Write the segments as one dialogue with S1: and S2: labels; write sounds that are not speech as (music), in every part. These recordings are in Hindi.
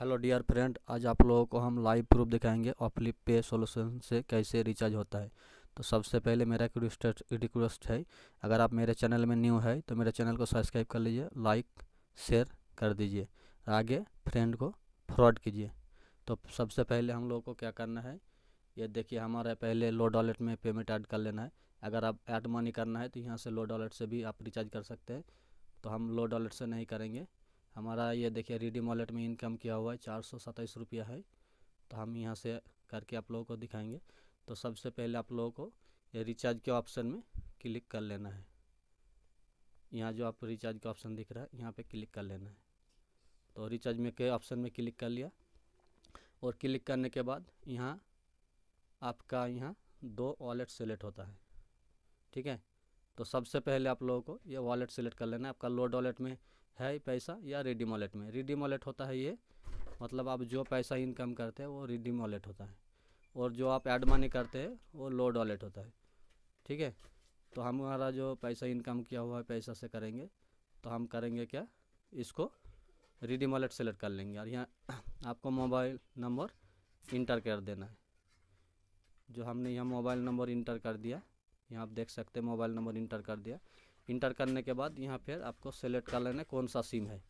S1: हेलो डियर फ्रेंड आज आप लोगों को हम लाइव प्रूफ दिखाएंगे ऑफली पे सॉल्यूशन से कैसे रिचार्ज होता है तो सबसे पहले मेरा एक रिक्वेस्ट रिक्वेस्ट है अगर आप मेरे चैनल में न्यू है तो मेरे चैनल को सब्सक्राइब कर लीजिए लाइक शेयर कर दीजिए आगे फ्रेंड को फ्रॉड कीजिए तो सबसे पहले हम लोगों को क्या करना है ये देखिए हमारे पहले लो डॉलेट में पेमेंट ऐड कर लेना है अगर आप ऐड मनी करना है तो यहाँ से लो डॉलेट से भी आप रिचार्ज कर सकते हैं तो हम लो डॉलेट से नहीं करेंगे हमारा ये देखिए रेडी वॉलेट में इनकम किया हुआ है चार सौ सत्ताईस रुपया है तो हम यहाँ से करके आप लोगों को दिखाएंगे तो सबसे पहले आप लोगों को ये रिचार्ज के ऑप्शन में क्लिक कर लेना है यहाँ जो आप रिचार्ज का ऑप्शन दिख रहा है यहाँ पे क्लिक कर लेना है तो रिचार्ज में के ऑप्शन में क्लिक कर लिया और क्लिक करने के बाद यहाँ आपका यहाँ दो वॉलेट सेलेक्ट होता है ठीक है तो सबसे पहले आप लोगों को ये वॉलेट सेलेक्ट कर लेना है आपका लोड वॉलेट में है पैसा या मॉलेट में मॉलेट होता है ये मतलब आप जो पैसा इनकम करते हैं वो मॉलेट होता है और जो आप एड मनी करते हैं वो लोड वॉलेट होता है ठीक है तो हमारा जो पैसा इनकम किया हुआ है पैसा से करेंगे तो हम करेंगे क्या इसको रिडीम मॉलेट सेलेक्ट कर लेंगे और यहाँ (coughs) आपको मोबाइल नंबर इंटर कर देना है जो हमने यहाँ मोबाइल नंबर इंटर कर दिया यहाँ आप देख सकते हैं मोबाइल नंबर इंटर कर दिया इंटर करने के बाद यहाँ फिर आपको सेलेक्ट कर लेना है कौन सा सिम है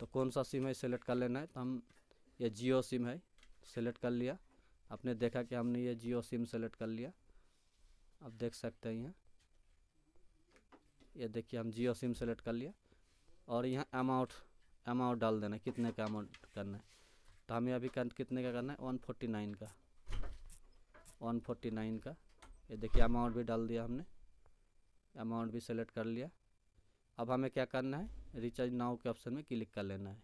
S1: तो कौन सा सिम है सेलेक्ट कर लेना है तो हम ये जियो सिम है सेलेक्ट कर लिया आपने देखा कि हमने ये जियो सिम सेलेक्ट कर लिया आप देख सकते हैं यहाँ ये देखिए हम जियो सिम सेलेक्ट कर लिया और यहाँ अमाउंट अमाउंट डाल देना है कितने का अमाउंट करना है तो हमें अभी कितने का करना है वन फोर्टी नाइन का वन फोर्टी नाइन का ये देखिए अमाउंट भी डाल दिया हमने अमाउंट भी सेलेक्ट कर लिया अब हमें क्या करना है रिचार्ज नाव के ऑप्शन में क्लिक कर लेना है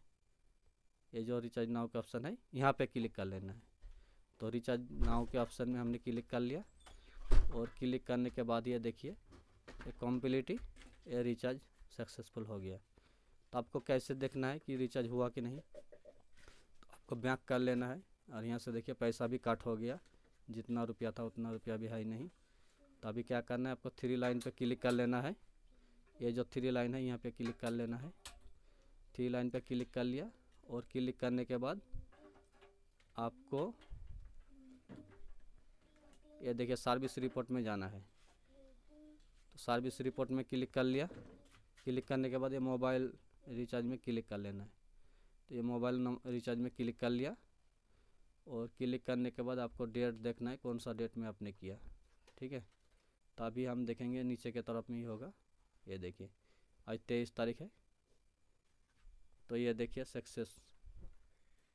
S1: ये जो रिचार्ज नाव के ऑप्शन है यहाँ पे क्लिक कर लेना है तो रिचार्ज नाव के ऑप्शन में हमने क्लिक कर लिया और क्लिक करने के बाद ये देखिए ये कॉम्प्लीट ये रिचार्ज सक्सेसफुल हो गया तो आपको कैसे देखना है कि रिचार्ज हुआ कि नहीं तो आपको बैंक कर लेना है और यहाँ से देखिए पैसा भी काट हो गया जितना रुपया था उतना रुपया भी है ही नहीं तो अभी क्या करना है आपको थ्री लाइन पे क्लिक कर लेना है ये जो थ्री लाइन है यहाँ पे क्लिक कर लेना है थ्री लाइन पे क्लिक कर लिया और क्लिक करने के बाद आपको ये देखिए सर्विस रिपोर्ट में जाना है तो सर्विस रिपोर्ट में क्लिक कर लिया क्लिक करने के बाद ये मोबाइल रिचार्ज में क्लिक कर लेना है तो ये मोबाइल रिचार्ज में क्लिक कर लिया और क्लिक करने के बाद आपको डेट देखना है कौन सा डेट में आपने किया ठीक है तो अभी हम देखेंगे नीचे के तरफ में ही होगा ये देखिए आज तेईस तारीख है तो ये देखिए सक्सेस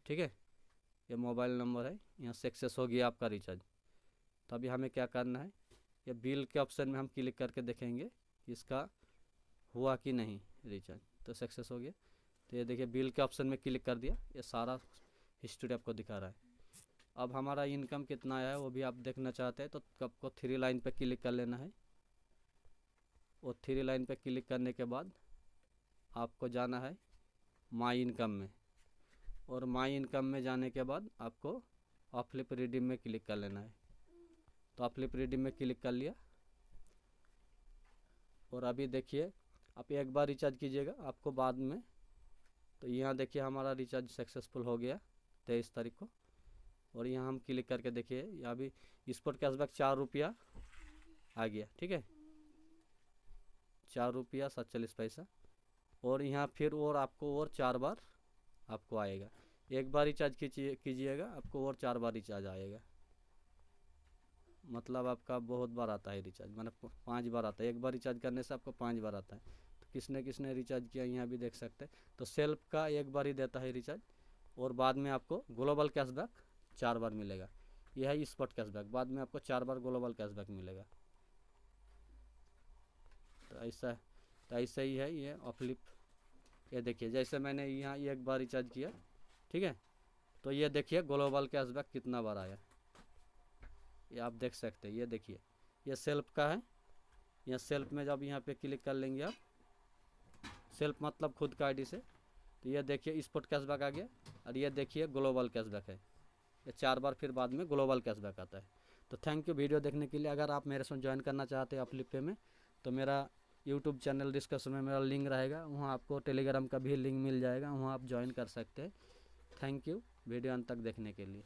S1: ठीक है ये मोबाइल नंबर है यहाँ सक्सेस हो गया आपका रिचार्ज तो अभी हमें क्या करना है ये बिल के ऑप्शन में हम क्लिक करके देखेंगे कि इसका हुआ कि नहीं रिचार्ज तो सक्सेस हो गया तो ये देखिए बिल के ऑप्शन में क्लिक कर दिया ये सारा हिस्ट्री आपको दिखा रहा है अब हमारा इनकम कितना आया है वो भी आप देखना चाहते हैं तो आपको थ्री लाइन पे क्लिक कर लेना है और थ्री लाइन पे क्लिक करने के बाद आपको जाना है माई इनकम में और माई इनकम में जाने के बाद आपको ऑफ्लिप रिडीम में क्लिक कर लेना है तो ऑफ्लिप रिडीम में क्लिक कर लिया और अभी देखिए आप एक बार रिचार्ज कीजिएगा आपको बाद में तो यहाँ देखिए हमारा रिचार्ज सक्सेसफुल हो गया तेईस तारीख को और यहाँ हम क्लिक करके देखिए यहाँ भी स्पोर्ट कैशबैक चार रुपया आ गया ठीक है चार रुपया चालीस पैसा और यहाँ फिर और आपको और चार बार आपको आएगा एक बार रिचार्ज कीजिएगा आपको और चार बार रिचार्ज आएगा मतलब आपका बहुत बार आता है रिचार्ज मैंने पाँच बार आता है एक बार रिचार्ज करने से आपको पाँच बार आता है तो किसने किसने रिचार्ज किया यहाँ भी देख सकते हैं तो सेल्फ का एक बार ही देता है रिचार्ज और बाद में आपको ग्लोबल कैशबैक चार बार मिलेगा यह है स्पॉट कैशबैक बाद में आपको चार बार ग्लोबल कैशबैक मिलेगा तो ऐसा तो ऐसा ही है ये ऑफलिप ये देखिए जैसे मैंने यहाँ एक बार रिचार्ज किया ठीक है तो ये देखिए ग्लोबल कैशबैक कितना बार आया ये आप देख सकते हैं ये देखिए ये सेल्फ का है यह सेल्फ में जब यहाँ पे क्लिक कर लेंगे आप सेल्फ मतलब खुद का आईडी से तो ये देखिए स्पॉट कैशबैक आ गया और ये देखिए ग्लोबल कैशबैक है चार बार फिर बाद में ग्लोबल कैशबैक आता है तो थैंक यू वीडियो देखने के लिए अगर आप मेरे साथ ज्वाइन करना चाहते हैं अपलिपे पे में तो मेरा यूट्यूब चैनल डिस्कशन में मेरा लिंक रहेगा वहाँ आपको टेलीग्राम का भी लिंक मिल जाएगा वहाँ आप ज्वाइन कर सकते हैं थैंक यू वीडियो अंत तक देखने के लिए